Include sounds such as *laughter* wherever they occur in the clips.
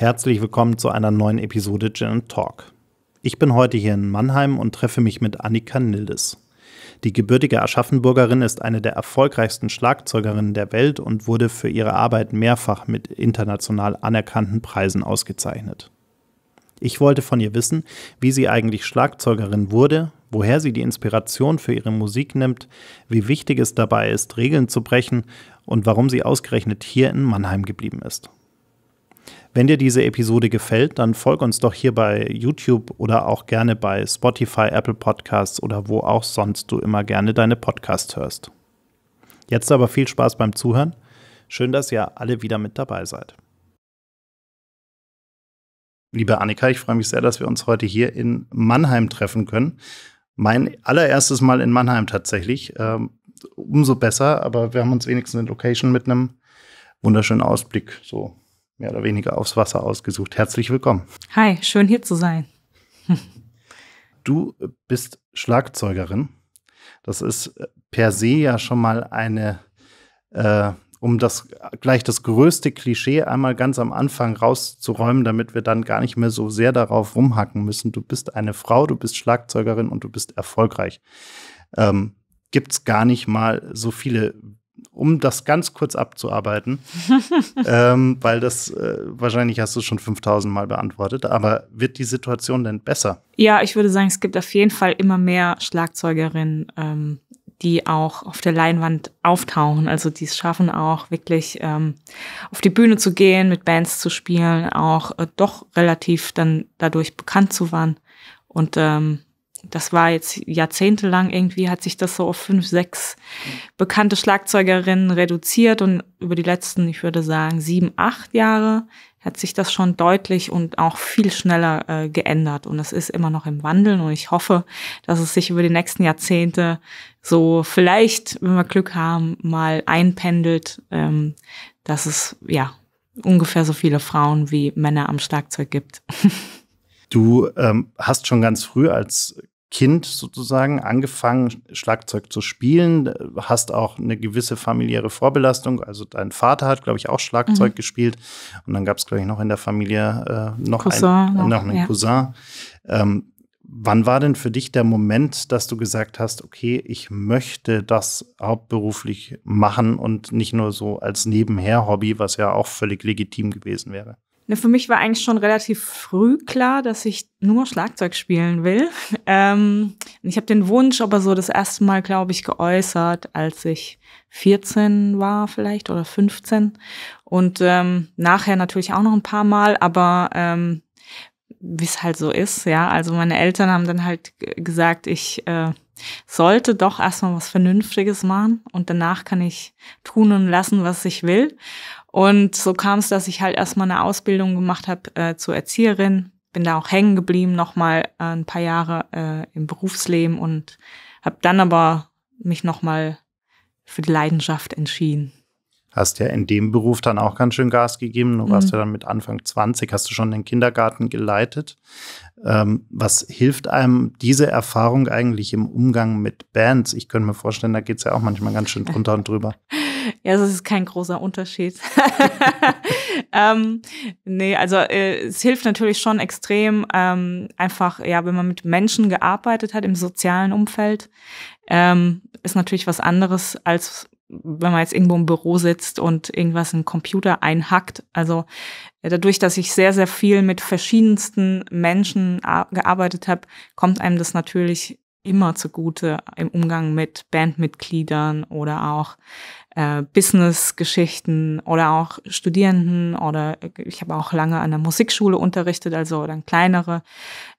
Herzlich willkommen zu einer neuen Episode Gin Talk. Ich bin heute hier in Mannheim und treffe mich mit Annika Nildes. Die gebürtige Aschaffenburgerin ist eine der erfolgreichsten Schlagzeugerinnen der Welt und wurde für ihre Arbeit mehrfach mit international anerkannten Preisen ausgezeichnet. Ich wollte von ihr wissen, wie sie eigentlich Schlagzeugerin wurde, woher sie die Inspiration für ihre Musik nimmt, wie wichtig es dabei ist, Regeln zu brechen und warum sie ausgerechnet hier in Mannheim geblieben ist. Wenn dir diese Episode gefällt, dann folg uns doch hier bei YouTube oder auch gerne bei Spotify, Apple Podcasts oder wo auch sonst du immer gerne deine Podcasts hörst. Jetzt aber viel Spaß beim Zuhören. Schön, dass ihr alle wieder mit dabei seid. Liebe Annika, ich freue mich sehr, dass wir uns heute hier in Mannheim treffen können. Mein allererstes Mal in Mannheim tatsächlich. Ähm, umso besser, aber wir haben uns wenigstens eine Location mit einem wunderschönen Ausblick so mehr oder weniger aufs Wasser ausgesucht. Herzlich willkommen. Hi, schön hier zu sein. *laughs* du bist Schlagzeugerin. Das ist äh, per se ja schon mal eine, äh, um das gleich das größte Klischee einmal ganz am Anfang rauszuräumen, damit wir dann gar nicht mehr so sehr darauf rumhacken müssen. Du bist eine Frau, du bist Schlagzeugerin und du bist erfolgreich. Ähm, Gibt es gar nicht mal so viele um das ganz kurz abzuarbeiten, *laughs* ähm, weil das äh, wahrscheinlich hast du schon 5000 Mal beantwortet, aber wird die Situation denn besser? Ja, ich würde sagen, es gibt auf jeden Fall immer mehr Schlagzeugerinnen, ähm, die auch auf der Leinwand auftauchen, also die es schaffen auch wirklich ähm, auf die Bühne zu gehen, mit Bands zu spielen, auch äh, doch relativ dann dadurch bekannt zu werden und ähm, das war jetzt jahrzehntelang irgendwie, hat sich das so auf fünf, sechs bekannte Schlagzeugerinnen reduziert und über die letzten, ich würde sagen, sieben, acht Jahre hat sich das schon deutlich und auch viel schneller äh, geändert. Und es ist immer noch im Wandeln und ich hoffe, dass es sich über die nächsten Jahrzehnte so vielleicht, wenn wir Glück haben, mal einpendelt, ähm, dass es ja ungefähr so viele Frauen wie Männer am Schlagzeug gibt. *laughs* Du ähm, hast schon ganz früh als Kind sozusagen angefangen, Schlagzeug zu spielen, äh, hast auch eine gewisse familiäre Vorbelastung. Also dein Vater hat, glaube ich, auch Schlagzeug mhm. gespielt. Und dann gab es, glaube ich, noch in der Familie äh, noch, Cousin, ein, äh, noch, noch einen ja. Cousin. Ähm, wann war denn für dich der Moment, dass du gesagt hast, okay, ich möchte das hauptberuflich machen und nicht nur so als Nebenher-Hobby, was ja auch völlig legitim gewesen wäre? Ne, für mich war eigentlich schon relativ früh klar, dass ich nur Schlagzeug spielen will. *laughs* Ähm, ich habe den Wunsch aber so das erste Mal, glaube ich, geäußert, als ich 14 war vielleicht oder 15. Und ähm, nachher natürlich auch noch ein paar Mal, aber ähm, wie es halt so ist, ja. Also meine Eltern haben dann halt gesagt, ich äh, sollte doch erstmal was Vernünftiges machen und danach kann ich tun und lassen, was ich will. Und so kam es, dass ich halt erstmal eine Ausbildung gemacht habe äh, zur Erzieherin, bin da auch hängen geblieben, nochmal äh, ein paar Jahre äh, im Berufsleben und habe dann aber mich nochmal für die Leidenschaft entschieden. Hast ja in dem Beruf dann auch ganz schön Gas gegeben. Du mhm. warst ja dann mit Anfang 20, hast du schon den Kindergarten geleitet. Ähm, was hilft einem diese Erfahrung eigentlich im Umgang mit Bands? Ich könnte mir vorstellen, da geht es ja auch manchmal ganz schön drunter und drüber. *laughs* Ja, es ist kein großer Unterschied. *laughs* ähm, nee, also äh, es hilft natürlich schon extrem, ähm, einfach, ja, wenn man mit Menschen gearbeitet hat im sozialen Umfeld, ähm, ist natürlich was anderes als wenn man jetzt irgendwo im Büro sitzt und irgendwas in den Computer einhackt. Also äh, dadurch, dass ich sehr, sehr viel mit verschiedensten Menschen gearbeitet habe, kommt einem das natürlich immer zugute im Umgang mit Bandmitgliedern oder auch äh, Business-Geschichten oder auch Studierenden oder äh, ich habe auch lange an der Musikschule unterrichtet, also dann kleinere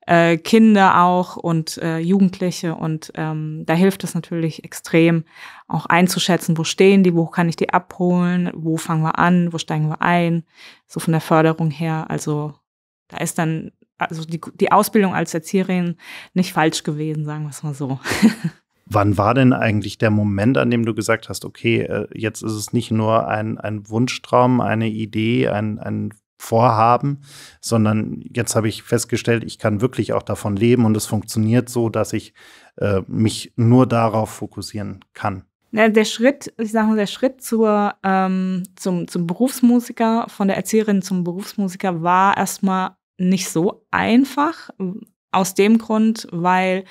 äh, Kinder auch und äh, Jugendliche und ähm, da hilft es natürlich extrem auch einzuschätzen, wo stehen die, wo kann ich die abholen, wo fangen wir an, wo steigen wir ein, so von der Förderung her, also da ist dann also die, die Ausbildung als Erzieherin nicht falsch gewesen, sagen wir es mal so. *laughs* Wann war denn eigentlich der Moment, an dem du gesagt hast, okay, äh, jetzt ist es nicht nur ein, ein Wunschtraum, eine Idee, ein, ein Vorhaben, sondern jetzt habe ich festgestellt, ich kann wirklich auch davon leben und es funktioniert so, dass ich äh, mich nur darauf fokussieren kann. Ja, der Schritt, ich sage mal, der Schritt zur, ähm, zum, zum Berufsmusiker, von der Erzieherin zum Berufsmusiker war erstmal nicht so einfach. Aus dem Grund, weil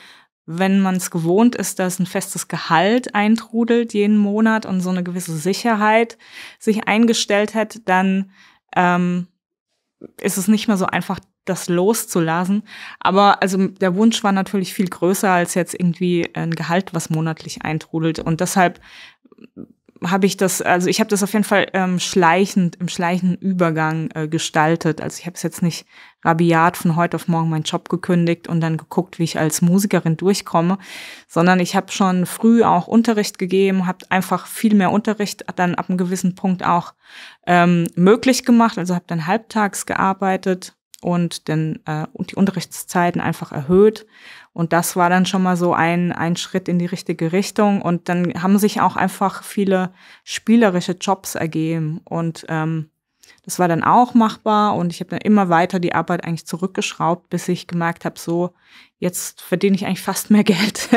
wenn man es gewohnt ist, dass ein festes Gehalt eintrudelt jeden Monat und so eine gewisse Sicherheit sich eingestellt hat, dann ähm, ist es nicht mehr so einfach, das loszulassen. Aber also der Wunsch war natürlich viel größer als jetzt irgendwie ein Gehalt, was monatlich eintrudelt. Und deshalb habe ich das, also ich habe das auf jeden Fall ähm, schleichend, im schleichenden Übergang äh, gestaltet. Also ich habe es jetzt nicht rabiat von heute auf morgen meinen Job gekündigt und dann geguckt, wie ich als Musikerin durchkomme, sondern ich habe schon früh auch Unterricht gegeben, habe einfach viel mehr Unterricht dann ab einem gewissen Punkt auch ähm, möglich gemacht. Also habe dann halbtags gearbeitet, und, den, äh, und die Unterrichtszeiten einfach erhöht. Und das war dann schon mal so ein, ein Schritt in die richtige Richtung. Und dann haben sich auch einfach viele spielerische Jobs ergeben. Und ähm, das war dann auch machbar. Und ich habe dann immer weiter die Arbeit eigentlich zurückgeschraubt, bis ich gemerkt habe, so, jetzt verdiene ich eigentlich fast mehr *laughs* Geld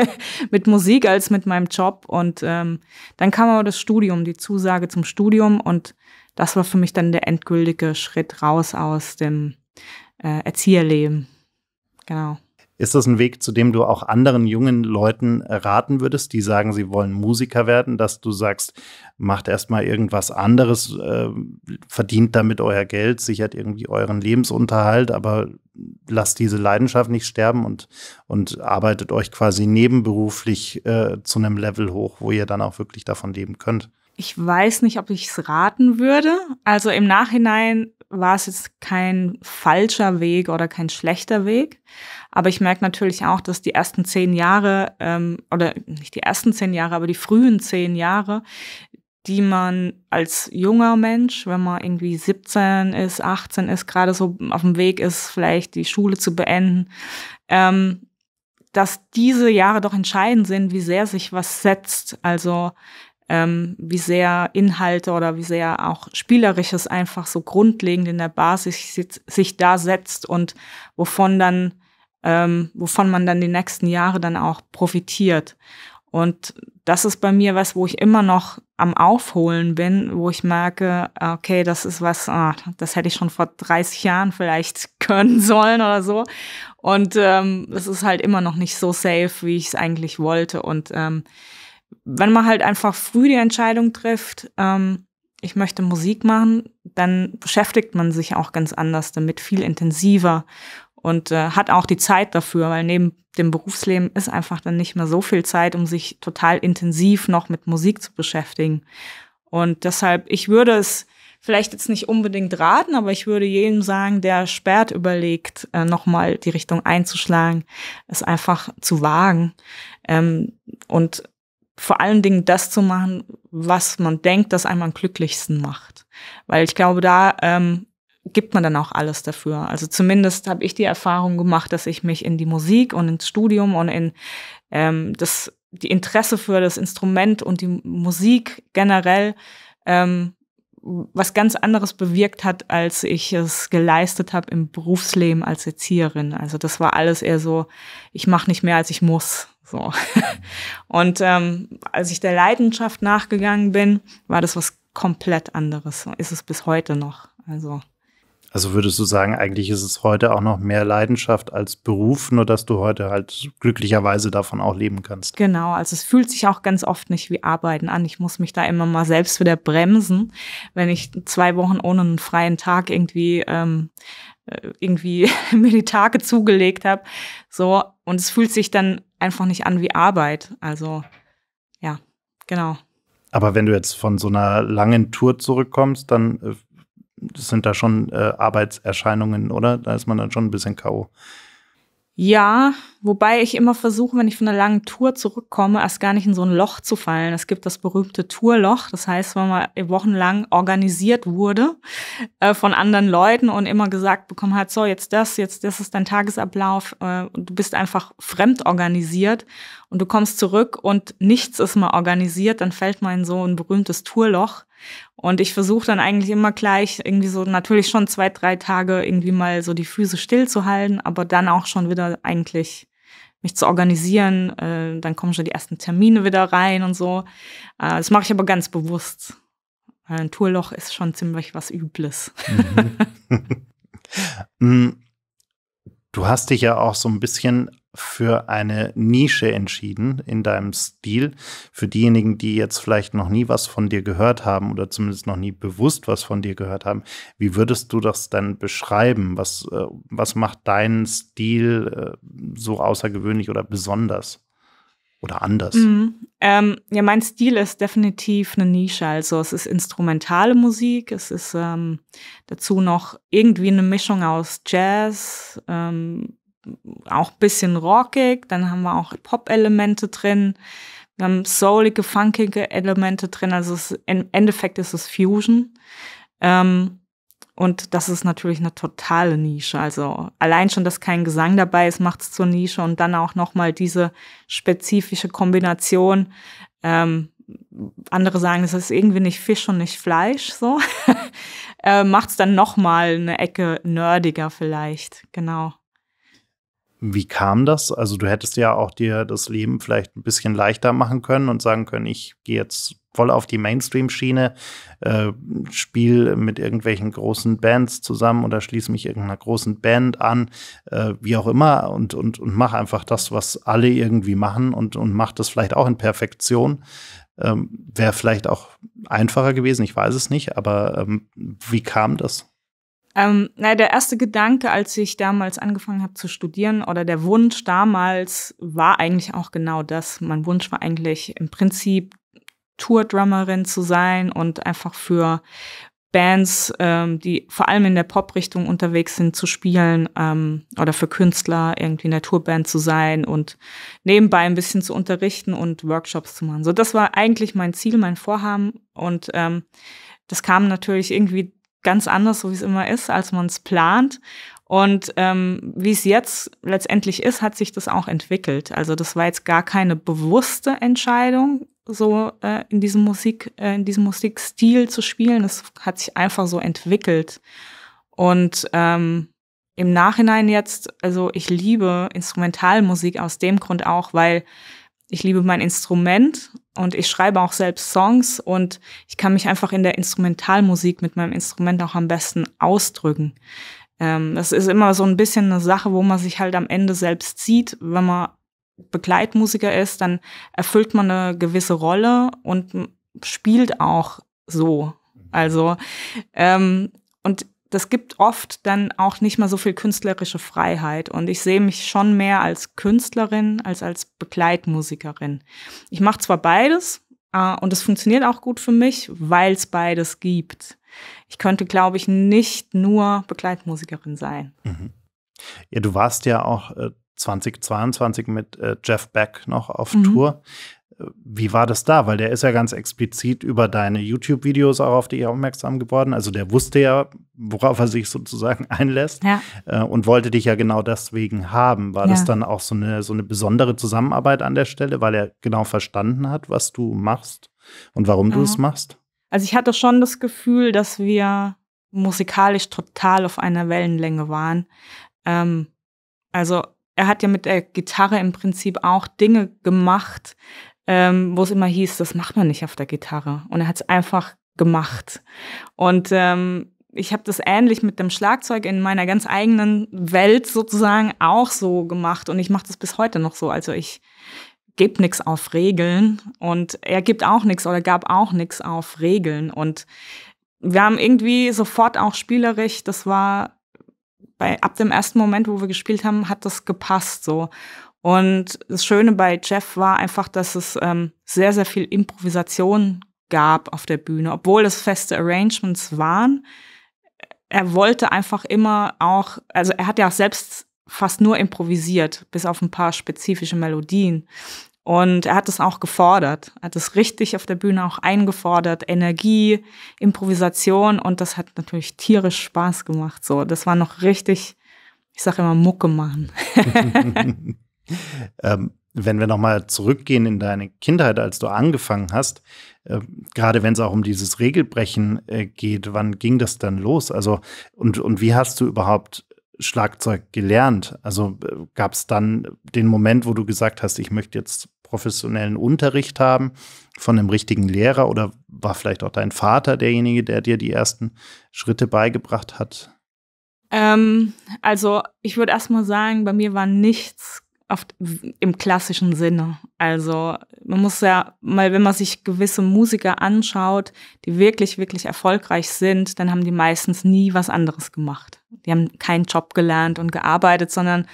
mit Musik als mit meinem Job. Und ähm, dann kam aber das Studium, die Zusage zum Studium. Und das war für mich dann der endgültige Schritt raus aus dem äh, Erzieherleben. Genau. Ist das ein Weg, zu dem du auch anderen jungen Leuten raten würdest, die sagen, sie wollen Musiker werden, dass du sagst, macht erstmal irgendwas anderes, äh, verdient damit euer Geld, sichert irgendwie euren Lebensunterhalt, aber lasst diese Leidenschaft nicht sterben und, und arbeitet euch quasi nebenberuflich äh, zu einem Level hoch, wo ihr dann auch wirklich davon leben könnt? Ich weiß nicht, ob ich es raten würde. Also im Nachhinein war es jetzt kein falscher Weg oder kein schlechter Weg. Aber ich merke natürlich auch, dass die ersten zehn Jahre, ähm, oder nicht die ersten zehn Jahre, aber die frühen zehn Jahre, die man als junger Mensch, wenn man irgendwie 17 ist, 18 ist, gerade so auf dem Weg ist, vielleicht die Schule zu beenden, ähm, dass diese Jahre doch entscheidend sind, wie sehr sich was setzt. Also ähm, wie sehr Inhalte oder wie sehr auch Spielerisches einfach so grundlegend in der Basis sich da setzt und wovon dann, ähm, wovon man dann die nächsten Jahre dann auch profitiert. Und das ist bei mir was, wo ich immer noch am Aufholen bin, wo ich merke, okay, das ist was, ah, das hätte ich schon vor 30 Jahren vielleicht *laughs* können sollen oder so. Und ähm, es ähm, ist halt immer noch nicht so safe, wie ich es eigentlich wollte. Und ähm, wenn man halt einfach früh die Entscheidung trifft, ähm, ich möchte Musik machen, dann beschäftigt man sich auch ganz anders damit, viel intensiver und äh, hat auch die Zeit dafür, weil neben dem Berufsleben ist einfach dann nicht mehr so viel Zeit, um sich total intensiv noch mit Musik zu beschäftigen. Und deshalb, ich würde es vielleicht jetzt nicht unbedingt raten, aber ich würde jedem sagen, der sperrt überlegt, äh, nochmal die Richtung einzuschlagen, es einfach zu wagen ähm, und vor allen Dingen das zu machen, was man denkt, das einem am glücklichsten macht. Weil ich glaube, da ähm, gibt man dann auch alles dafür. Also zumindest habe ich die Erfahrung gemacht, dass ich mich in die Musik und ins Studium und in ähm, das die Interesse für das Instrument und die Musik generell ähm, was ganz anderes bewirkt hat, als ich es geleistet habe im Berufsleben als Erzieherin. Also das war alles eher so, ich mache nicht mehr, als ich muss. So. *laughs* Und ähm, als ich der Leidenschaft nachgegangen bin, war das was komplett anderes. Ist es bis heute noch. Also. Also würdest du sagen, eigentlich ist es heute auch noch mehr Leidenschaft als Beruf, nur dass du heute halt glücklicherweise davon auch leben kannst. Genau, also es fühlt sich auch ganz oft nicht wie Arbeiten an. Ich muss mich da immer mal selbst wieder bremsen, wenn ich zwei Wochen ohne einen freien Tag irgendwie ähm, äh, irgendwie *laughs* mir die Tage zugelegt habe. So, und es fühlt sich dann einfach nicht an wie Arbeit. Also ja, genau. Aber wenn du jetzt von so einer langen Tour zurückkommst, dann äh, sind da schon äh, Arbeitserscheinungen, oder? Da ist man dann schon ein bisschen K.O. Ja, wobei ich immer versuche, wenn ich von einer langen Tour zurückkomme, erst gar nicht in so ein Loch zu fallen. Es gibt das berühmte Tourloch. Das heißt, wenn man wochenlang organisiert wurde äh, von anderen Leuten und immer gesagt bekommen hat, so jetzt das, jetzt das ist dein Tagesablauf. Äh, du bist einfach fremd organisiert und du kommst zurück und nichts ist mal organisiert, dann fällt man in so ein berühmtes Tourloch. Und ich versuche dann eigentlich immer gleich irgendwie so natürlich schon zwei, drei Tage irgendwie mal so die Füße stillzuhalten, aber dann auch schon wieder eigentlich mich zu organisieren. Äh, dann kommen schon die ersten Termine wieder rein und so. Äh, das mache ich aber ganz bewusst. Äh, ein Tourloch ist schon ziemlich was Übles. Mhm. *laughs* *laughs* Mm, du hast dich ja auch so ein bisschen für eine Nische entschieden in deinem Stil. Für diejenigen, die jetzt vielleicht noch nie was von dir gehört haben oder zumindest noch nie bewusst was von dir gehört haben, wie würdest du das dann beschreiben? Was, äh, was macht deinen Stil äh, so außergewöhnlich oder besonders? Oder anders? Mhm. Ähm, ja, mein Stil ist definitiv eine Nische. Also es ist instrumentale Musik, es ist ähm, dazu noch irgendwie eine Mischung aus Jazz, ähm, auch ein bisschen rockig, dann haben wir auch Pop-Elemente drin, wir haben soulige, funkige Elemente drin, also es, im Endeffekt ist es Fusion. Ähm, und das ist natürlich eine totale Nische. Also allein schon, dass kein Gesang dabei ist, macht es zur Nische und dann auch nochmal diese spezifische Kombination. Ähm, andere sagen, es ist irgendwie nicht Fisch und nicht Fleisch, so. *laughs* äh, macht es dann nochmal eine Ecke nerdiger vielleicht, genau. Wie kam das? Also du hättest ja auch dir das Leben vielleicht ein bisschen leichter machen können und sagen können, ich gehe jetzt voll auf die Mainstream-Schiene, äh, spiele mit irgendwelchen großen Bands zusammen oder schließe mich irgendeiner großen Band an, äh, wie auch immer, und, und, und mache einfach das, was alle irgendwie machen und, und mache das vielleicht auch in Perfektion. Ähm, Wäre vielleicht auch einfacher gewesen, ich weiß es nicht, aber ähm, wie kam das? Ähm, na, der erste Gedanke, als ich damals angefangen habe zu studieren, oder der Wunsch damals war eigentlich auch genau das. Mein Wunsch war eigentlich im Prinzip Tourdrummerin zu sein und einfach für Bands, ähm, die vor allem in der Pop-Richtung unterwegs sind, zu spielen ähm, oder für Künstler irgendwie in der Tourband zu sein und nebenbei ein bisschen zu unterrichten und Workshops zu machen. So, das war eigentlich mein Ziel, mein Vorhaben und ähm, das kam natürlich irgendwie ganz anders, so wie es immer ist, als man es plant. Und ähm, wie es jetzt letztendlich ist, hat sich das auch entwickelt. Also das war jetzt gar keine bewusste Entscheidung, so äh, in diesem Musik, äh, in diesem Musikstil zu spielen. Es hat sich einfach so entwickelt. Und ähm, im Nachhinein jetzt, also ich liebe Instrumentalmusik aus dem Grund auch, weil ich liebe mein Instrument und ich schreibe auch selbst Songs und ich kann mich einfach in der Instrumentalmusik mit meinem Instrument auch am besten ausdrücken. Ähm, das ist immer so ein bisschen eine Sache, wo man sich halt am Ende selbst sieht, wenn man Begleitmusiker ist, dann erfüllt man eine gewisse Rolle und spielt auch so. Also ähm, und das gibt oft dann auch nicht mal so viel künstlerische Freiheit. Und ich sehe mich schon mehr als Künstlerin als als Begleitmusikerin. Ich mache zwar beides äh, und es funktioniert auch gut für mich, weil es beides gibt. Ich könnte, glaube ich, nicht nur Begleitmusikerin sein. Mhm. Ja, du warst ja auch äh, 2022 mit äh, Jeff Beck noch auf mhm. Tour. Wie war das da? Weil der ist ja ganz explizit über deine YouTube-Videos auch auf dich e aufmerksam geworden. Also der wusste ja, worauf er sich sozusagen *laughs* einlässt ja. Äh, und wollte dich ja genau deswegen haben. War ja. das dann auch so eine, so eine besondere Zusammenarbeit an der Stelle, weil er genau verstanden hat, was du machst und warum ja. du es mhm. machst? Also ich hatte schon das Gefühl, dass wir musikalisch total auf einer Wellenlänge waren. Ähm, also er hat ja mit der Gitarre im Prinzip auch Dinge gemacht, ähm, wo es immer hieß, das macht man nicht auf der Gitarre. Und er hat es einfach gemacht. Und ähm, ich habe das ähnlich mit dem Schlagzeug in meiner ganz eigenen Welt sozusagen auch so gemacht. Und ich mache das bis heute noch so. Also ich gebe nichts auf Regeln und er gibt auch nichts oder gab auch nichts auf Regeln. Und wir haben irgendwie sofort auch spielerisch, das war bei, ab dem ersten Moment, wo wir gespielt haben, hat das gepasst so. Und das Schöne bei Jeff war einfach, dass es ähm, sehr, sehr viel Improvisation gab auf der Bühne, obwohl es feste Arrangements waren. Er wollte einfach immer auch, also er hat ja auch selbst fast nur improvisiert, bis auf ein paar spezifische Melodien. Und er hat es auch gefordert, hat es richtig auf der Bühne auch eingefordert, Energie, Improvisation und das hat natürlich tierisch Spaß gemacht. So, das war noch richtig, ich sage immer Mucke machen. *laughs* *laughs* Ähm, wenn wir nochmal zurückgehen in deine Kindheit, als du angefangen hast, äh, gerade wenn es auch um dieses Regelbrechen äh, geht, wann ging das dann los? Also, und, und wie hast du überhaupt Schlagzeug gelernt? Also äh, gab es dann den Moment, wo du gesagt hast, ich möchte jetzt professionellen Unterricht haben von einem richtigen Lehrer oder war vielleicht auch dein Vater derjenige, der dir die ersten Schritte beigebracht hat? Ähm, also ich würde erstmal sagen, bei mir war nichts oft im klassischen Sinne. Also man muss ja mal, wenn man sich gewisse Musiker anschaut, die wirklich, wirklich erfolgreich sind, dann haben die meistens nie was anderes gemacht. Die haben keinen Job gelernt und gearbeitet, sondern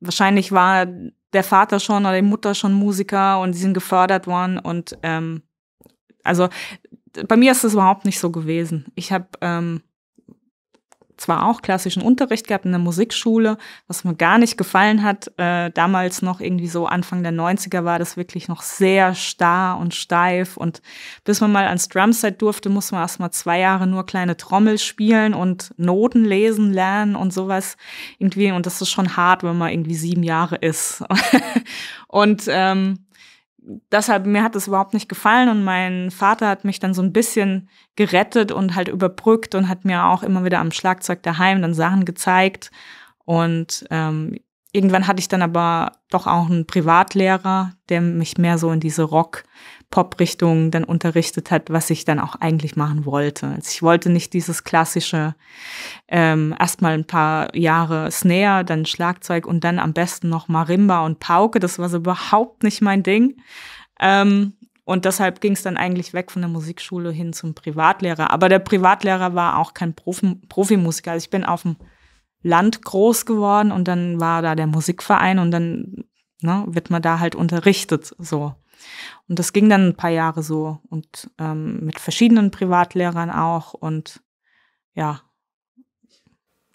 wahrscheinlich war der Vater schon oder die Mutter schon Musiker und sie sind gefördert worden. Und ähm, also bei mir ist das überhaupt nicht so gewesen. Ich habe ähm, zwar auch klassischen Unterricht gehabt in der Musikschule, was mir gar nicht gefallen hat. Äh, damals noch irgendwie so Anfang der 90er war das wirklich noch sehr starr und steif. Und bis man mal ans Drumset durfte, musste man erstmal zwei Jahre nur kleine Trommel spielen und Noten lesen lernen und sowas irgendwie. Und das ist schon hart, wenn man irgendwie sieben Jahre ist. *laughs* und ähm, deshalb, mir hat das überhaupt nicht gefallen und mein Vater hat mich dann so ein bisschen gerettet und halt überbrückt und hat mir auch immer wieder am Schlagzeug daheim dann Sachen gezeigt. Und ähm, irgendwann hatte ich dann aber doch auch einen Privatlehrer, der mich mehr so in diese Rock- Pop-Richtung dann unterrichtet hat, was ich dann auch eigentlich machen wollte. Also ich wollte nicht dieses klassische, ähm, erstmal ein paar Jahre Snare, dann Schlagzeug und dann am besten noch Marimba und Pauke. Das war so überhaupt nicht mein Ding. Ähm, und deshalb ging es dann eigentlich weg von der Musikschule hin zum Privatlehrer. Aber der Privatlehrer war auch kein Profi Profimusiker. Also ich bin auf dem Land groß geworden und dann war da der Musikverein und dann ne, wird man da halt unterrichtet. So. Und das ging dann ein paar Jahre so und ähm, mit verschiedenen Privatlehrern auch und ja.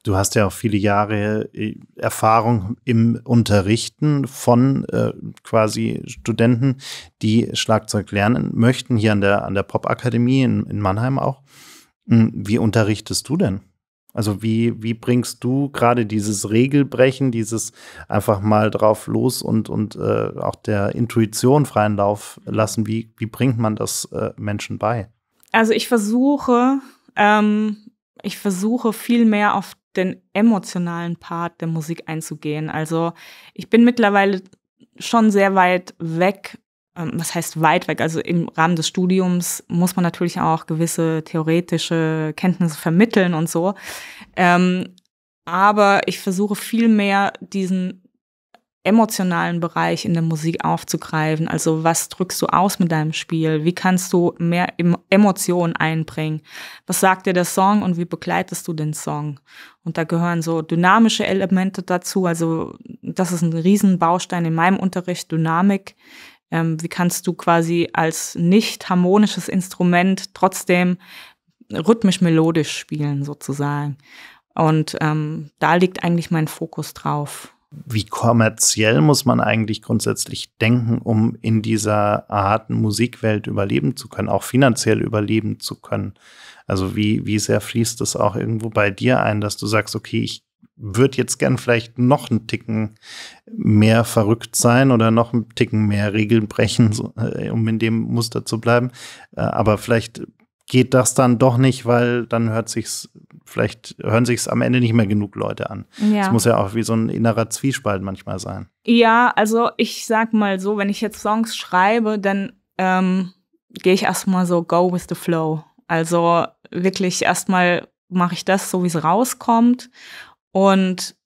Du hast ja auch viele Jahre äh, Erfahrung im Unterrichten von äh, quasi Studenten, die Schlagzeug lernen möchten, hier an der, an der pop in, in Mannheim auch. Hm, wie unterrichtest du denn? Also wie, wie bringst du gerade dieses Regelbrechen, dieses einfach mal drauf los und, und äh, auch der Intuition freien Lauf lassen, wie, wie bringt man das äh, Menschen bei? Also ich versuche, ähm, ich versuche viel mehr auf den emotionalen Part der Musik einzugehen. Also ich bin mittlerweile schon sehr weit weg ähm, was heißt weit weg? Also im Rahmen des Studiums muss man natürlich auch gewisse theoretische Kenntnisse vermitteln und so. Ähm, aber ich versuche viel mehr diesen emotionalen Bereich in der Musik aufzugreifen. Also was drückst du aus mit deinem Spiel? Wie kannst du mehr Emotionen einbringen? Was sagt dir der Song und wie begleitest du den Song? Und da gehören so dynamische Elemente dazu. Also das ist ein Riesenbaustein in meinem Unterricht, Dynamik. Ähm, wie kannst du quasi als nicht harmonisches Instrument trotzdem rhythmisch melodisch spielen sozusagen? Und ähm, da liegt eigentlich mein Fokus drauf. Wie kommerziell muss man eigentlich grundsätzlich denken, um in dieser harten Musikwelt überleben zu können, auch finanziell überleben zu können? Also wie, wie sehr fließt das auch irgendwo bei dir ein, dass du sagst, okay, ich würde jetzt gern vielleicht noch einen Ticken mehr verrückt sein oder noch einen Ticken mehr Regeln brechen, so, äh, um in dem Muster zu bleiben. Äh, aber vielleicht geht das dann doch nicht, weil dann hört sich's vielleicht hören sich's am Ende nicht mehr genug Leute an. Es ja. muss ja auch wie so ein innerer Zwiespalt manchmal sein. Ja, also ich sag mal so, wenn ich jetzt Songs schreibe, dann ähm, gehe ich erstmal so go with the flow. Also wirklich erstmal mache ich das so, wie es rauskommt und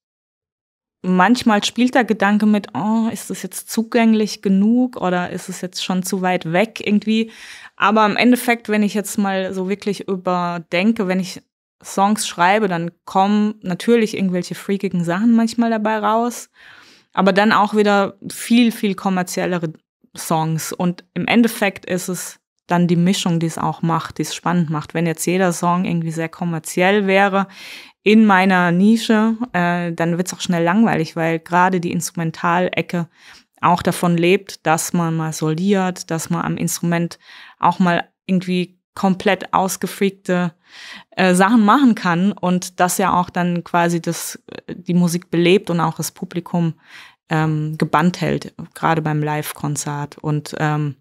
manchmal spielt der Gedanke mit, oh, ist das jetzt zugänglich genug oder ist es jetzt schon zu weit weg irgendwie? Aber im Endeffekt, wenn ich jetzt mal so wirklich überdenke, wenn ich Songs schreibe, dann kommen natürlich irgendwelche freakigen Sachen manchmal dabei raus, aber dann auch wieder viel, viel kommerziellere Songs. Und im Endeffekt ist es dann die Mischung, die es auch macht, die es spannend macht. Wenn jetzt jeder Song irgendwie sehr kommerziell wäre in meiner Nische, äh, dann wird es auch schnell langweilig, weil gerade die Instrumentalecke auch davon lebt, dass man mal soliert, dass man am Instrument auch mal irgendwie komplett ausgefreakte äh, Sachen machen kann und das ja auch dann quasi das, äh, die Musik belebt und auch das Publikum ähm, gebannt hält, gerade beim Live-Konzert. Und ähm,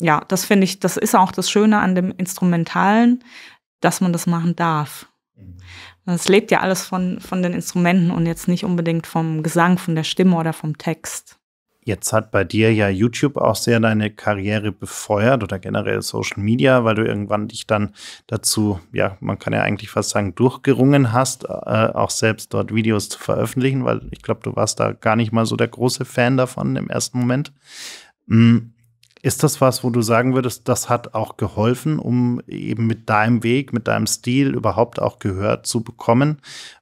ja, das finde ich, das ist auch das Schöne an dem Instrumentalen, dass man das machen darf. Mhm. Es lebt ja alles von, von den Instrumenten und jetzt nicht unbedingt vom Gesang, von der Stimme oder vom Text. Jetzt hat bei dir ja YouTube auch sehr deine Karriere befeuert oder generell Social Media, weil du irgendwann dich dann dazu, ja, man kann ja eigentlich fast sagen, durchgerungen hast, äh, auch selbst dort Videos zu veröffentlichen, weil ich glaube, du warst da gar nicht mal so der große Fan davon im ersten Moment. Mm, ist das was, wo du sagen würdest, das hat auch geholfen, um eben mit deinem Weg, mit deinem Stil überhaupt auch gehört zu bekommen?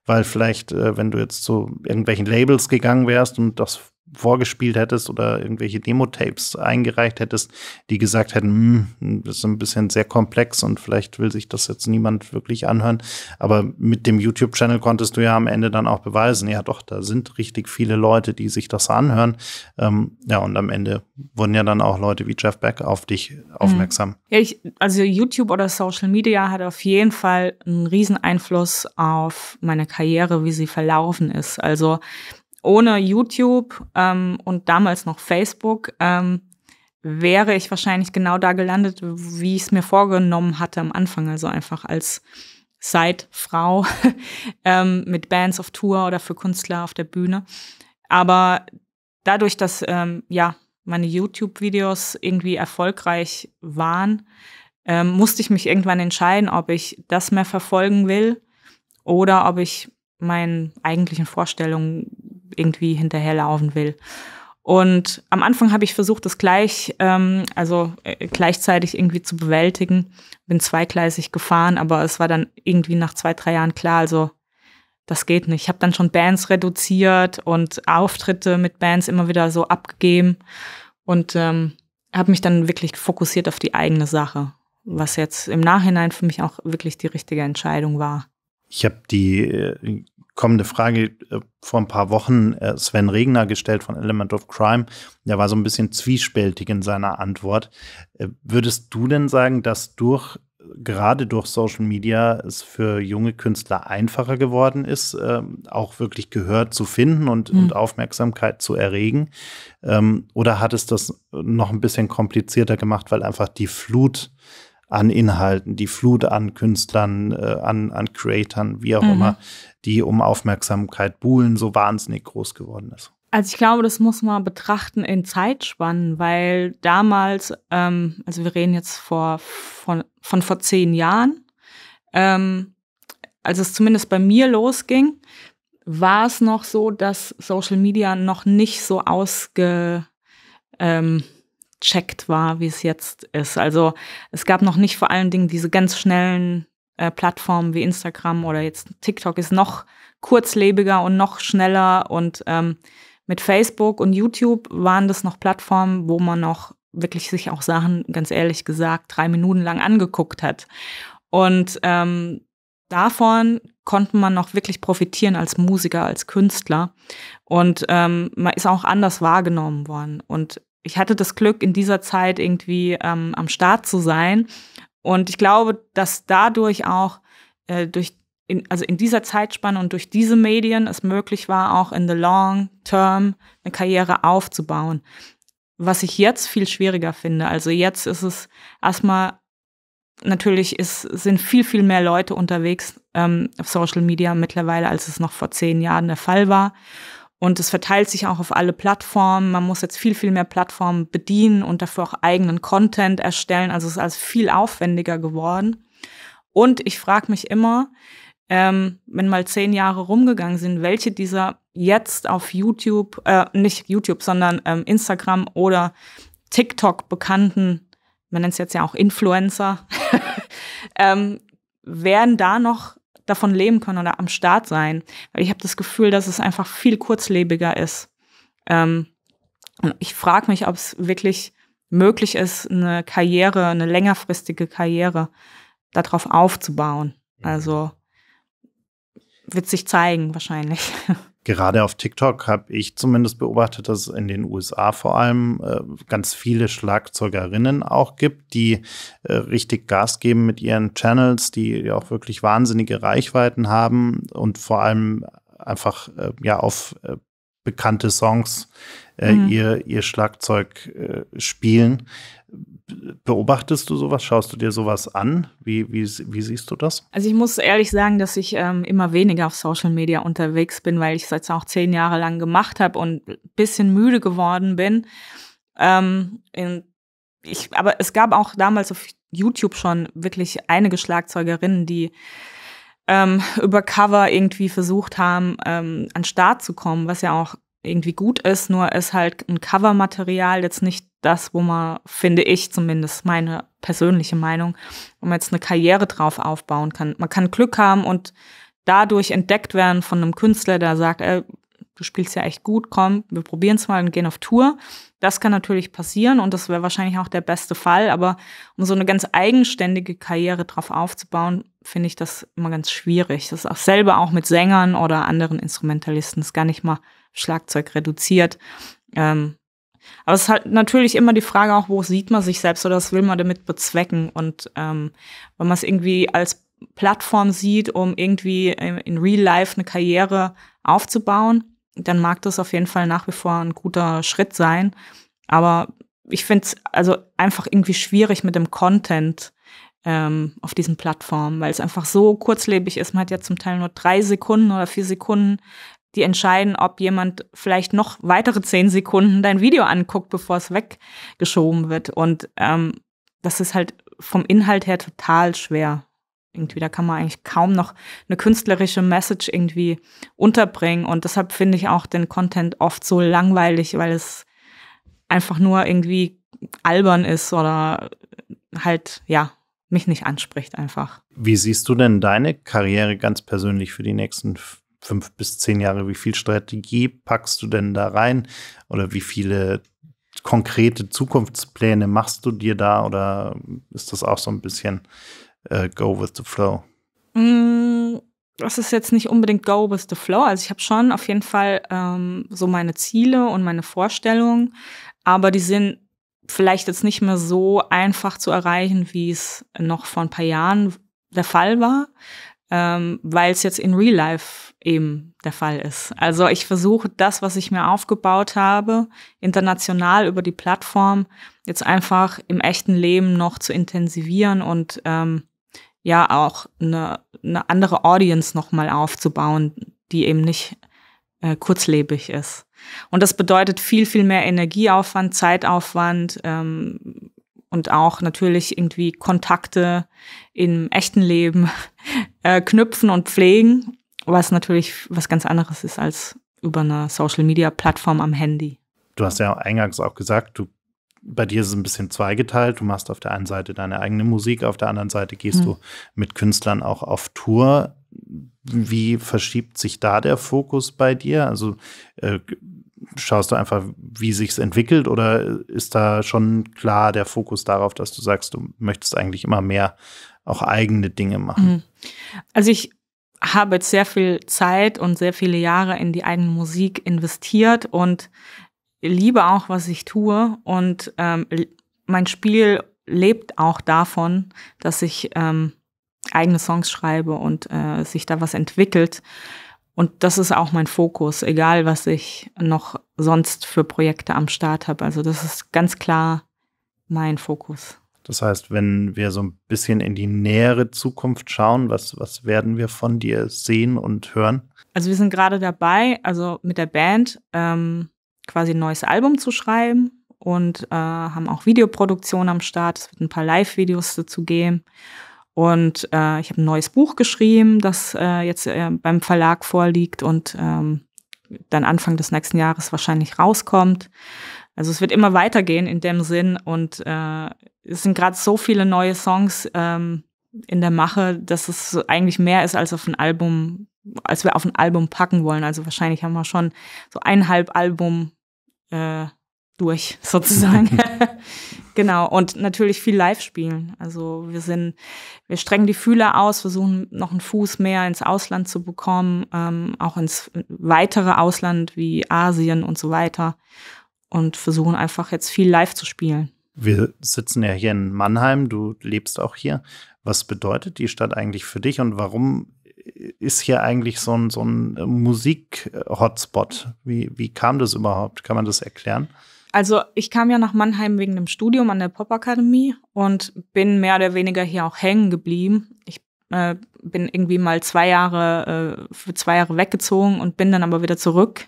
Weil vielleicht, äh, wenn du jetzt zu irgendwelchen Labels gegangen wärst und das vorgespielt hättest oder irgendwelche Demo-Tapes eingereicht hättest, die gesagt hätten, hm, das ist ein bisschen sehr komplex und vielleicht will sich das jetzt niemand wirklich anhören. Aber mit dem YouTube-Channel konntest du ja am Ende dann auch beweisen, ja doch, da sind richtig viele Leute, die sich das anhören. Ähm, ja, und am Ende wurden ja dann auch Leute wie Jeff Beck auf dich mhm. aufmerksam. Mhm. Ja, ich, also YouTube oder Social Media hat auf jeden Fall einen riesen Einfluss auf meine Karriere, wie sie verlaufen ist. Also ohne YouTube ähm, und damals noch Facebook ähm, wäre ich wahrscheinlich genau da gelandet, wie ich es mir vorgenommen hatte am Anfang. Also einfach als Side-Frau *laughs* ähm, mit Bands auf Tour oder für Künstler auf der Bühne. Aber dadurch, dass ähm, ja meine YouTube-Videos irgendwie erfolgreich waren, ähm, musste ich mich irgendwann entscheiden, ob ich das mehr verfolgen will oder ob ich meinen eigentlichen Vorstellungen irgendwie hinterherlaufen will. Und am Anfang habe ich versucht, das gleich, ähm, also äh, gleichzeitig irgendwie zu bewältigen. Bin zweigleisig gefahren, aber es war dann irgendwie nach zwei, drei Jahren klar, also das geht nicht. Ich habe dann schon Bands reduziert und Auftritte mit Bands immer wieder so abgegeben und ähm, habe mich dann wirklich fokussiert auf die eigene Sache, was jetzt im Nachhinein für mich auch wirklich die richtige Entscheidung war. Ich habe die äh, kommende Frage äh, vor ein paar Wochen äh, Sven Regner gestellt von Element of Crime. Der war so ein bisschen zwiespältig in seiner Antwort. Würdest du denn sagen, dass durch gerade durch Social Media es für junge Künstler einfacher geworden ist, ähm, auch wirklich Gehör zu finden und, mhm. und Aufmerksamkeit zu erregen? Ähm, oder hat es das noch ein bisschen komplizierter gemacht, weil einfach die Flut an Inhalten, die Flut an Künstlern, äh, an, an Creatern, wie auch mhm. immer, die um Aufmerksamkeit buhlen, so wahnsinnig groß geworden ist. Also ich glaube, das muss man betrachten in Zeitspannen, weil damals, ähm, also wir reden jetzt vor, von, von vor zehn Jahren, ähm, als es zumindest bei mir losging, war es noch so, dass Social Media noch nicht so ausge... Ähm, checkt war, wie es jetzt ist. Also es gab noch nicht vor allen Dingen diese ganz schnellen äh, Plattformen wie Instagram oder jetzt TikTok ist noch kurzlebiger und noch schneller. Und ähm, mit Facebook und YouTube waren das noch Plattformen, wo man noch wirklich sich auch Sachen, ganz ehrlich gesagt, drei Minuten lang angeguckt hat. Und ähm, davon konnte man noch wirklich profitieren als Musiker, als Künstler. Und ähm, man ist auch anders wahrgenommen worden. Und ich hatte das Glück, in dieser Zeit irgendwie ähm, am Start zu sein. Und ich glaube, dass dadurch auch äh, durch in, also in dieser Zeitspanne und durch diese Medien es möglich war, auch in the long term eine Karriere aufzubauen. Was ich jetzt viel schwieriger finde. Also jetzt ist es erstmal, natürlich ist, sind viel, viel mehr Leute unterwegs ähm, auf Social Media mittlerweile, als es noch vor zehn Jahren der Fall war. Und es verteilt sich auch auf alle Plattformen. Man muss jetzt viel, viel mehr Plattformen bedienen und dafür auch eigenen Content erstellen. Also es ist alles viel aufwendiger geworden. Und ich frage mich immer, ähm, wenn mal zehn Jahre rumgegangen sind, welche dieser jetzt auf YouTube, äh, nicht YouTube, sondern ähm, Instagram oder TikTok bekannten, man nennt es jetzt ja auch Influencer, *laughs* ähm, wären da noch davon leben können oder am Start sein. Weil ich habe das Gefühl, dass es einfach viel kurzlebiger ist. Ähm, ich frage mich, ob es wirklich möglich ist, eine Karriere, eine längerfristige Karriere darauf aufzubauen. Mhm. Also wird sich zeigen wahrscheinlich. *laughs* gerade auf TikTok habe ich zumindest beobachtet, dass es in den USA vor allem äh, ganz viele Schlagzeugerinnen auch gibt, die äh, richtig Gas geben mit ihren Channels, die auch wirklich wahnsinnige Reichweiten haben und vor allem einfach äh, ja auf äh, bekannte Songs äh, mhm. ihr, ihr Schlagzeug äh, spielen. Beobachtest du sowas? Schaust du dir sowas an? Wie, wie, wie siehst du das? Also ich muss ehrlich sagen, dass ich ähm, immer weniger auf Social Media unterwegs bin, weil ich es jetzt auch zehn Jahre lang gemacht habe und ein bisschen müde geworden bin. Ähm, in, ich, aber es gab auch damals auf YouTube schon wirklich einige Schlagzeugerinnen, die ähm, über Cover irgendwie versucht haben, ähm, an Start zu kommen, was ja auch irgendwie gut ist, nur ist halt ein Covermaterial jetzt nicht das, wo man, finde ich zumindest, meine persönliche Meinung, wo man jetzt eine Karriere drauf aufbauen kann. Man kann Glück haben und dadurch entdeckt werden von einem Künstler, der sagt, ey, du spielst ja echt gut, komm, wir probieren es mal und gehen auf Tour. Das kann natürlich passieren und das wäre wahrscheinlich auch der beste Fall, aber um so eine ganz eigenständige Karriere drauf aufzubauen, finde ich das immer ganz schwierig. Das ist auch selber auch mit Sängern oder anderen Instrumentalisten, ist gar nicht mal Schlagzeug reduziert. Ähm, aber es ist halt natürlich immer die Frage auch, wo sieht man sich selbst oder was will man damit bezwecken? Und ähm, wenn man es irgendwie als Plattform sieht, um irgendwie in Real Life eine Karriere aufzubauen, dann mag das auf jeden Fall nach wie vor ein guter Schritt sein. Aber ich finde es also einfach irgendwie schwierig mit dem Content ähm, auf diesen Plattformen, weil es einfach so kurzlebig ist. Man hat ja zum Teil nur drei Sekunden oder vier Sekunden die entscheiden, ob jemand vielleicht noch weitere zehn Sekunden dein Video anguckt, bevor es weggeschoben wird. Und ähm, das ist halt vom Inhalt her total schwer. Irgendwie, da kann man eigentlich kaum noch eine künstlerische Message irgendwie unterbringen. Und deshalb finde ich auch den Content oft so langweilig, weil es einfach nur irgendwie albern ist oder halt, ja, mich nicht anspricht einfach. Wie siehst du denn deine Karriere ganz persönlich für die nächsten fünf bis zehn Jahre, wie viel Strategie packst du denn da rein oder wie viele konkrete Zukunftspläne machst du dir da oder ist das auch so ein bisschen äh, Go with the Flow? Mm, das ist jetzt nicht unbedingt Go with the Flow. Also ich habe schon auf jeden Fall ähm, so meine Ziele und meine Vorstellungen, aber die sind vielleicht jetzt nicht mehr so einfach zu erreichen, wie es noch vor ein paar Jahren der Fall war ähm, weil es jetzt in Real Life eben der Fall ist. Also ich versuche das, was ich mir aufgebaut habe, international über die Plattform jetzt einfach im echten Leben noch zu intensivieren und ähm, ja auch eine, eine andere Audience nochmal aufzubauen, die eben nicht äh, kurzlebig ist. Und das bedeutet viel, viel mehr Energieaufwand, Zeitaufwand, ähm, und auch natürlich irgendwie Kontakte im echten Leben *laughs* äh, knüpfen und pflegen, was natürlich was ganz anderes ist als über eine Social-Media-Plattform am Handy. Du hast ja eingangs auch gesagt, du bei dir ist es ein bisschen zweigeteilt. Du machst auf der einen Seite deine eigene Musik, auf der anderen Seite gehst hm. du mit Künstlern auch auf Tour. Wie verschiebt sich da der Fokus bei dir? Also äh, schaust du einfach, wie sich es entwickelt oder ist da schon klar der Fokus darauf, dass du sagst, du möchtest eigentlich immer mehr auch eigene Dinge machen? Mhm. Also ich habe jetzt sehr viel Zeit und sehr viele Jahre in die eigene Musik investiert und liebe auch, was ich tue und ähm, mein Spiel lebt auch davon, dass ich ähm, eigene Songs schreibe und äh, sich da was entwickelt. Und das ist auch mein Fokus, egal was ich noch sonst für Projekte am Start habe. Also das ist ganz klar mein Fokus. Das heißt, wenn wir so ein bisschen in die nähere Zukunft schauen, was, was werden wir von dir sehen und hören? Also wir sind gerade dabei, also mit der Band ähm, quasi ein neues Album zu schreiben und äh, haben auch Videoproduktion am Start. Es wird ein paar Live-Videos dazu geben. Und äh, ich habe ein neues Buch geschrieben, das äh, jetzt äh, beim Verlag vorliegt und ähm, dann Anfang des nächsten Jahres wahrscheinlich rauskommt. Also es wird immer weitergehen in dem Sinn und äh, es sind gerade so viele neue Songs ähm, in der Mache, dass es eigentlich mehr ist als auf ein Album, als wir auf ein Album packen wollen. Also wahrscheinlich haben wir schon so eineinhalb Album äh, durch, *laughs* sozusagen. *laughs* genau. Und natürlich viel live spielen. Also wir sind, wir strecken die Fühler aus, versuchen noch einen Fuß mehr ins Ausland zu bekommen, ähm, auch ins weitere Ausland wie Asien und so weiter. Und versuchen einfach jetzt viel live zu spielen. Wir sitzen ja hier in Mannheim, du lebst auch hier. Was bedeutet die Stadt eigentlich für dich und warum ist hier eigentlich so ein, so ein Musik-Hotspot? Wie, wie kam das überhaupt? Kann man das erklären? Also ich kam ja nach Mannheim wegen dem Studium an der Popakademie und bin mehr oder weniger hier auch hängen geblieben. Ich äh, bin irgendwie mal zwei Jahre äh, für zwei Jahre weggezogen und bin dann aber wieder zurück,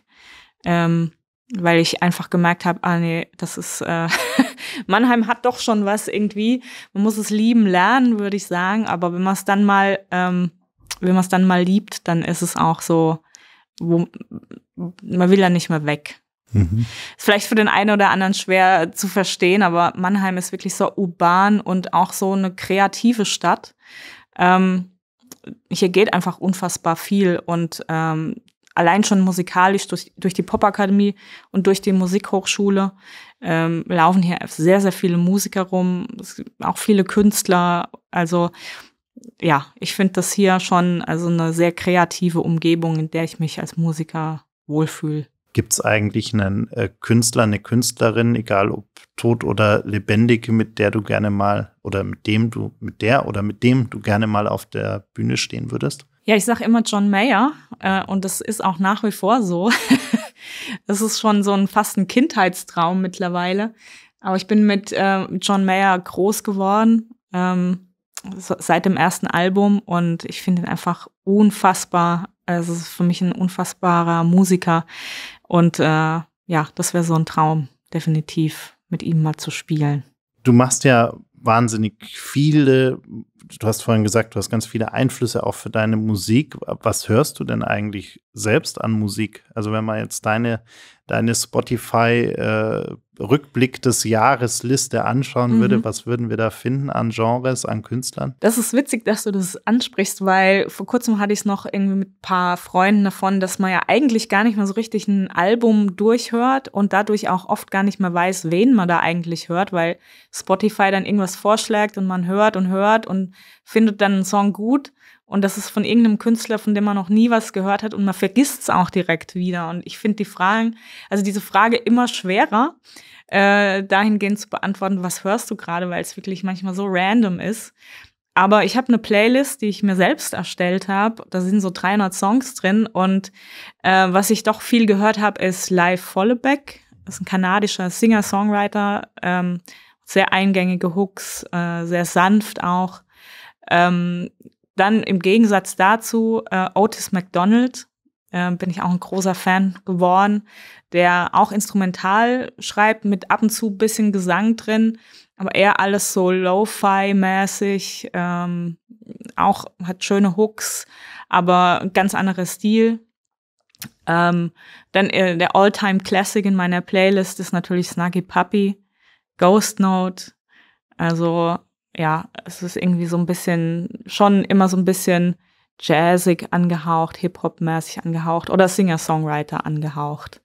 ähm, weil ich einfach gemerkt habe, ah nee, das ist äh, *laughs* Mannheim hat doch schon was irgendwie. Man muss es lieben lernen, würde ich sagen. Aber wenn man es dann mal, ähm, wenn man es dann mal liebt, dann ist es auch so, wo man will ja nicht mehr weg. Mhm. Ist vielleicht für den einen oder anderen schwer zu verstehen, aber Mannheim ist wirklich so urban und auch so eine kreative Stadt. Ähm, hier geht einfach unfassbar viel und ähm, allein schon musikalisch durch, durch die Popakademie und durch die Musikhochschule ähm, laufen hier sehr, sehr viele Musiker rum, auch viele Künstler. Also ja, ich finde das hier schon also eine sehr kreative Umgebung, in der ich mich als Musiker wohlfühle gibt es eigentlich einen äh, Künstler, eine Künstlerin, egal ob tot oder lebendig, mit der du gerne mal oder mit dem du, mit der oder mit dem du gerne mal auf der Bühne stehen würdest? Ja, ich sage immer John Mayer äh, und das ist auch nach wie vor so. *laughs* das ist schon so ein fast ein Kindheitstraum mittlerweile. Aber ich bin mit äh, John Mayer groß geworden. Ähm, seit dem ersten Album und ich finde ihn einfach unfassbar. Also es ist für mich ein unfassbarer Musiker. Und äh, ja, das wäre so ein Traum, definitiv mit ihm mal zu spielen. Du machst ja wahnsinnig viele, du hast vorhin gesagt, du hast ganz viele Einflüsse auch für deine Musik. Was hörst du denn eigentlich selbst an Musik? Also wenn man jetzt deine, deine Spotify äh, Rückblick des Jahresliste anschauen mhm. würde, was würden wir da finden an Genres, an Künstlern? Das ist witzig, dass du das ansprichst, weil vor kurzem hatte ich es noch irgendwie mit ein paar Freunden davon, dass man ja eigentlich gar nicht mehr so richtig ein Album durchhört und dadurch auch oft gar nicht mehr weiß, wen man da eigentlich hört, weil Spotify dann irgendwas vorschlägt und man hört und hört und findet dann einen Song gut und das ist von irgendeinem Künstler, von dem man noch nie was gehört hat und man vergisst es auch direkt wieder. Und ich finde die Fragen, also diese Frage immer schwerer, äh, dahingehend zu beantworten, was hörst du gerade, weil es wirklich manchmal so random ist. Aber ich habe eine Playlist, die ich mir selbst erstellt habe. Da sind so 300 Songs drin. Und äh, was ich doch viel gehört habe, ist Live Follebeck. Das ist ein kanadischer Singer-Songwriter. Ähm, sehr eingängige Hooks, äh, sehr sanft auch. Ähm, dann im Gegensatz dazu äh, Otis McDonald, äh, bin ich auch ein großer Fan geworden, der auch instrumental schreibt, mit ab und zu bisschen Gesang drin, aber eher alles so Lo-Fi-mäßig, ähm, auch hat schöne Hooks, aber ganz anderer Stil. Ähm, dann äh, der All-Time-Classic in meiner Playlist ist natürlich Snuggy Puppy, Ghost Note, also ja, es ist irgendwie so ein bisschen, schon immer so ein bisschen jazzig angehaucht, Hip-Hop-mäßig angehaucht oder Singer-Songwriter angehaucht.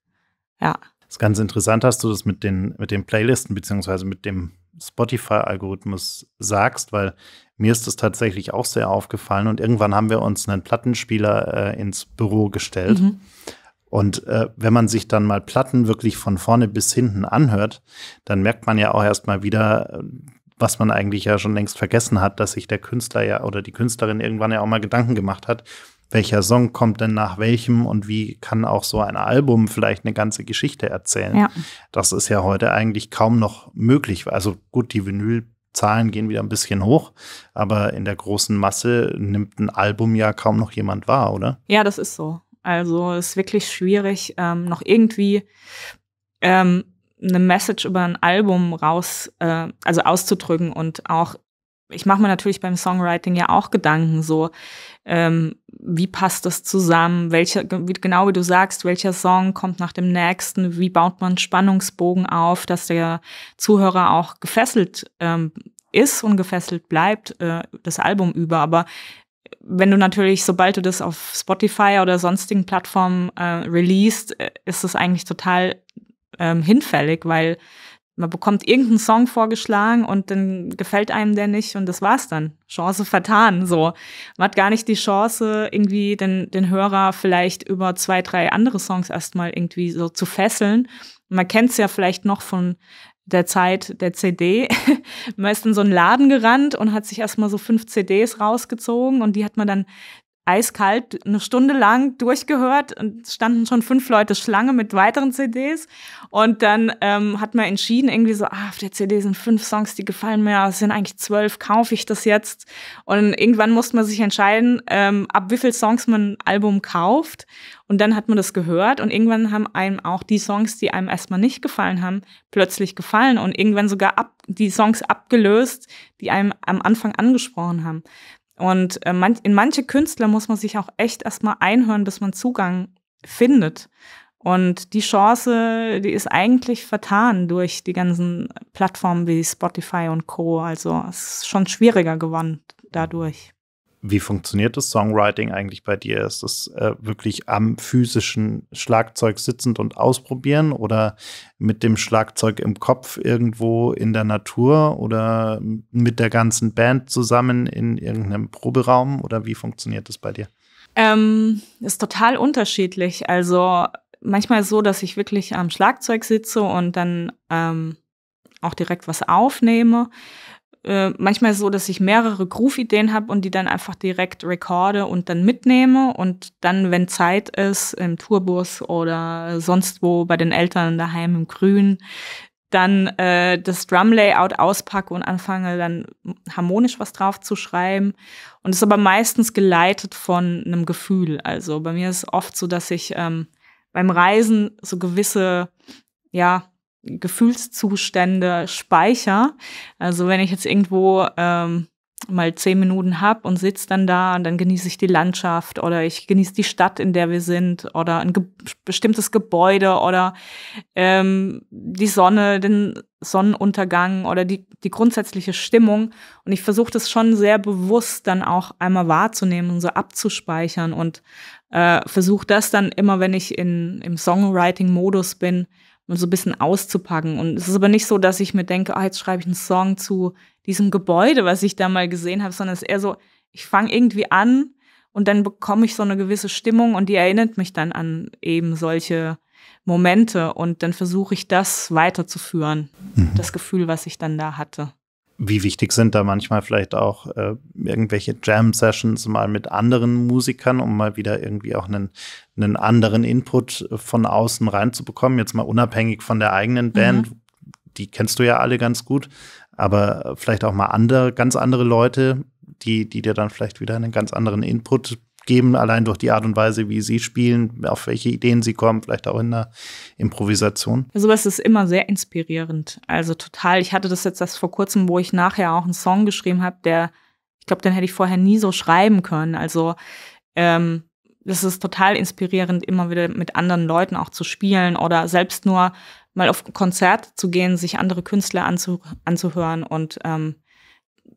Ja. Das ist ganz interessant, dass du das mit den, mit den Playlisten beziehungsweise mit dem Spotify-Algorithmus sagst, weil mir ist das tatsächlich auch sehr aufgefallen und irgendwann haben wir uns einen Plattenspieler äh, ins Büro gestellt. Mhm. Und äh, wenn man sich dann mal Platten wirklich von vorne bis hinten anhört, dann merkt man ja auch erstmal wieder, was man eigentlich ja schon längst vergessen hat, dass sich der Künstler ja oder die Künstlerin irgendwann ja auch mal Gedanken gemacht hat, welcher Song kommt denn nach welchem und wie kann auch so ein Album vielleicht eine ganze Geschichte erzählen. Ja. Das ist ja heute eigentlich kaum noch möglich. Also gut, die Vinylzahlen gehen wieder ein bisschen hoch, aber in der großen Masse nimmt ein Album ja kaum noch jemand wahr, oder? Ja, das ist so. Also ist wirklich schwierig, ähm, noch irgendwie ähm, eine Message über ein Album raus, äh, also auszudrücken und auch ich mache mir natürlich beim Songwriting ja auch Gedanken so, ähm, wie passt das zusammen, welcher, wie, genau wie du sagst, welcher Song kommt nach dem nächsten, wie baut man Spannungsbogen auf, dass der Zuhörer auch gefesselt ähm, ist und gefesselt bleibt, äh, das Album über. Aber wenn du natürlich, sobald du das auf Spotify oder sonstigen Plattformen äh, released, äh, ist es eigentlich total ähm, hinfällig, weil man bekommt irgendeinen Song vorgeschlagen und dann gefällt einem der nicht und das war's dann. Chance vertan, so. Man hat gar nicht die Chance, irgendwie den, den Hörer vielleicht über zwei, drei andere Songs erstmal irgendwie so zu fesseln. Man kennt's ja vielleicht noch von der Zeit der CD. *laughs* man ist in so einen Laden gerannt und hat sich erstmal so fünf CDs rausgezogen und die hat man dann eiskalt eine Stunde lang durchgehört und standen schon fünf Leute Schlange mit weiteren CDs. Und dann ähm, hat man entschieden, irgendwie so, ah, auf der CD sind fünf Songs, die gefallen mir, es sind eigentlich zwölf, kaufe ich das jetzt? Und irgendwann musste man sich entscheiden, ähm, ab wie viel Songs man ein Album kauft. Und dann hat man das gehört und irgendwann haben einem auch die Songs, die einem erstmal nicht gefallen haben, plötzlich gefallen und irgendwann sogar ab, die Songs abgelöst, die einem am Anfang angesprochen haben. Und äh, in manche Künstler muss man sich auch echt erstmal einhören, bis man Zugang findet. Und die Chance, die ist eigentlich vertan durch die ganzen Plattformen wie Spotify und Co. Also es ist schon schwieriger geworden dadurch wie funktioniert das Songwriting eigentlich bei dir? Ist das äh, wirklich am physischen Schlagzeug sitzend und ausprobieren oder mit dem Schlagzeug im Kopf irgendwo in der Natur oder mit der ganzen Band zusammen in irgendeinem Proberaum oder wie funktioniert das bei dir? Ähm, ist total unterschiedlich. Also manchmal so, dass ich wirklich am Schlagzeug sitze und dann ähm, auch direkt was aufnehme äh, manchmal so, dass ich mehrere Groove-Ideen habe und die dann einfach direkt recorde und dann mitnehme und dann, wenn Zeit ist, im Tourbus oder sonst wo bei den Eltern daheim im Grün, dann äh, das Drum-Layout auspacke und anfange dann harmonisch was drauf zu schreiben. Und es ist aber meistens geleitet von einem Gefühl. Also bei mir ist es oft so, dass ich ähm, beim Reisen so gewisse, ja, Gefühlszustände speicher. Also wenn ich jetzt irgendwo ähm, mal zehn Minuten habe und sitze dann da und dann genieße ich die Landschaft oder ich genieße die Stadt, in der wir sind oder ein ge bestimmtes Gebäude oder ähm, die Sonne, den Sonnenuntergang oder die, die grundsätzliche Stimmung. Und ich versuche das schon sehr bewusst dann auch einmal wahrzunehmen und so abzuspeichern und äh, versuche das dann immer, wenn ich in, im Songwriting-Modus bin, und so ein bisschen auszupacken. Und es ist aber nicht so, dass ich mir denke, ah, jetzt schreibe ich einen Song zu diesem Gebäude, was ich da mal gesehen habe, sondern es ist eher so, ich fange irgendwie an und dann bekomme ich so eine gewisse Stimmung und die erinnert mich dann an eben solche Momente und dann versuche ich das weiterzuführen, mhm. das Gefühl, was ich dann da hatte wie wichtig sind da manchmal vielleicht auch äh, irgendwelche Jam-Sessions mal mit anderen Musikern, um mal wieder irgendwie auch einen, einen anderen Input von außen reinzubekommen? Jetzt mal unabhängig von der eigenen mhm. Band, mhm. die kennst du ja alle ganz gut, aber vielleicht auch mal andere, ganz andere Leute, die, die dir dann vielleicht wieder einen ganz anderen Input geben, allein durch die Art und Weise, wie sie spielen, auf welche Ideen sie kommen, vielleicht auch in der Improvisation. Also es ist immer sehr inspirierend. Also total. Ich hatte das jetzt erst vor kurzem, wo ich nachher auch einen Song geschrieben habe, der, ich glaube, den hätte ich vorher nie so schreiben können. Also ähm, das ist total inspirierend, immer wieder mit anderen Leuten auch zu spielen oder selbst nur mal auf Konzert zu gehen, sich andere Künstler anzuh anzuhören und ähm,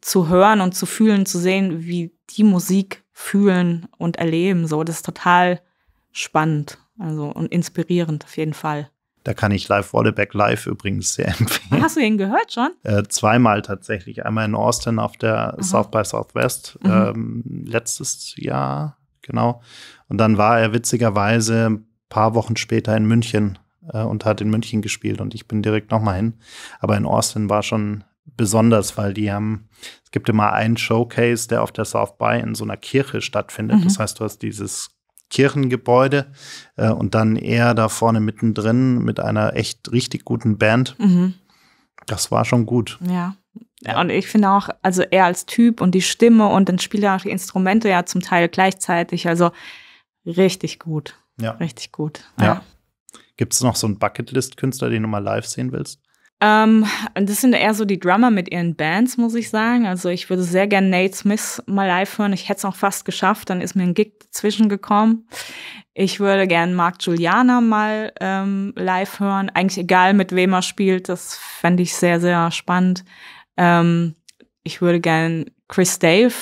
zu hören und zu fühlen, zu sehen, wie die Musik fühlen und erleben. So, das ist total spannend also, und inspirierend auf jeden Fall. Da kann ich Live Walleback Live übrigens sehr *laughs* empfehlen. Hast du ihn gehört schon? Äh, zweimal tatsächlich. Einmal in Austin auf der Aha. South by Southwest mhm. ähm, letztes Jahr, genau. Und dann war er witzigerweise ein paar Wochen später in München äh, und hat in München gespielt und ich bin direkt nochmal hin. Aber in Austin war schon besonders, weil die haben, es gibt immer einen Showcase, der auf der South By in so einer Kirche stattfindet. Mhm. Das heißt, du hast dieses Kirchengebäude äh, und dann eher da vorne mittendrin mit einer echt richtig guten Band. Mhm. Das war schon gut. Ja. ja. Und ich finde auch, also er als Typ und die Stimme und dann spielt er auch die Instrumente ja zum Teil gleichzeitig. Also richtig gut. Ja. Richtig gut. Ja. ja. Gibt es noch so einen Bucketlist-Künstler, den du mal live sehen willst? Ähm, das sind eher so die Drummer mit ihren Bands, muss ich sagen. Also ich würde sehr gerne Nate Smith mal live hören. Ich hätte es auch fast geschafft, dann ist mir ein Gig dazwischen gekommen. Ich würde gerne Mark Juliana mal ähm, live hören. Eigentlich egal, mit wem er spielt, das fände ich sehr, sehr spannend. Ähm, ich würde gerne Chris Dave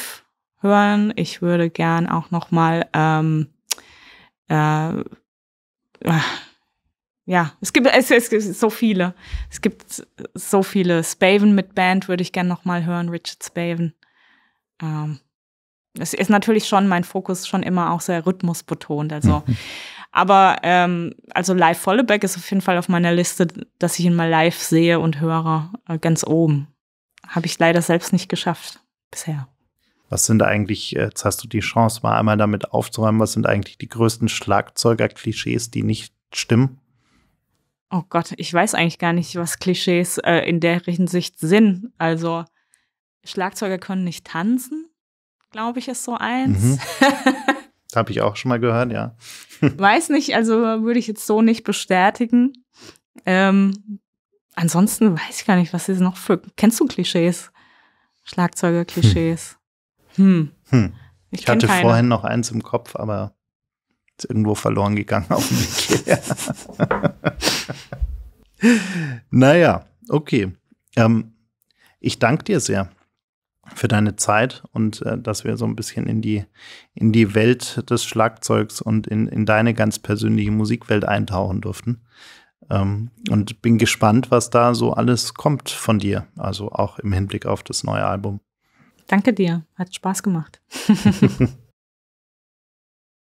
hören. Ich würde gern auch noch mal ähm, äh, ja, es gibt, es, es gibt so viele. Es gibt so viele. Spaven mit Band würde ich gerne nochmal hören, Richard Spaven. Ähm, es ist natürlich schon mein Fokus schon immer auch sehr rhythmusbetont. Also, *laughs* aber ähm, also live Volleback ist auf jeden Fall auf meiner Liste, dass ich ihn mal live sehe und höre, äh, ganz oben. Habe ich leider selbst nicht geschafft bisher. Was sind eigentlich, äh, jetzt hast du die Chance, mal einmal damit aufzuräumen, was sind eigentlich die größten Schlagzeuger-Klischees, die nicht stimmen? Oh Gott, ich weiß eigentlich gar nicht, was Klischees äh, in der Hinsicht sind. Also Schlagzeuger können nicht tanzen, glaube ich, ist so eins. Mhm. *laughs* Habe ich auch schon mal gehört, ja. *laughs* weiß nicht, also würde ich jetzt so nicht bestätigen. Ähm, ansonsten weiß ich gar nicht, was ist noch für. Kennst du Klischees? Schlagzeuger-Klischees. Hm. hm. hm. Ich, ich hatte keine. vorhin noch eins im Kopf, aber ist irgendwo verloren gegangen auf dem Weg *laughs* naja, okay. Ähm, ich danke dir sehr für deine Zeit und äh, dass wir so ein bisschen in die, in die Welt des Schlagzeugs und in, in deine ganz persönliche Musikwelt eintauchen durften. Ähm, und bin gespannt, was da so alles kommt von dir, also auch im Hinblick auf das neue Album. Danke dir, hat Spaß gemacht. *laughs*